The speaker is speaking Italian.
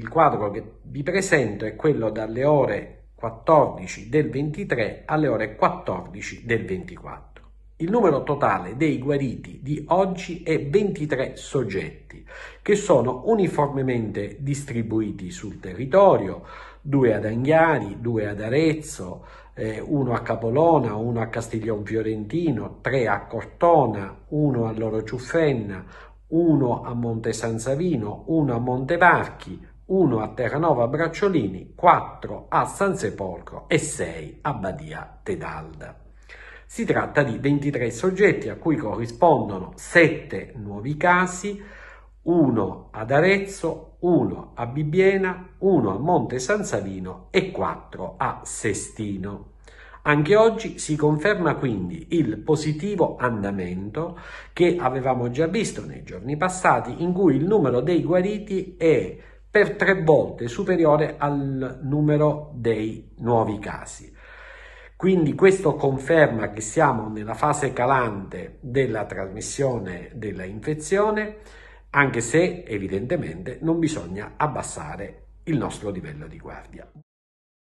Il quadro che vi presento è quello dalle ore 14 del 23 alle ore 14 del 24. Il numero totale dei guariti di oggi è 23 soggetti, che sono uniformemente distribuiti sul territorio, due ad Anghiari, due ad Arezzo, eh, uno a Capolona, uno a Castiglion Fiorentino, tre a Cortona, uno a Loro Ciuffenna, uno a Monte San Savino, uno a Monte Parchi, 1 a Terranova Bracciolini, 4 a San Sepolcro e 6 a Badia Tedalda. Si tratta di 23 soggetti a cui corrispondono 7 nuovi casi, 1 ad Arezzo, 1 a Bibbiena, 1 a Monte San Savino e 4 a Sestino. Anche oggi si conferma quindi il positivo andamento che avevamo già visto nei giorni passati in cui il numero dei guariti è per tre volte superiore al numero dei nuovi casi. Quindi questo conferma che siamo nella fase calante della trasmissione dell'infezione, anche se evidentemente non bisogna abbassare il nostro livello di guardia.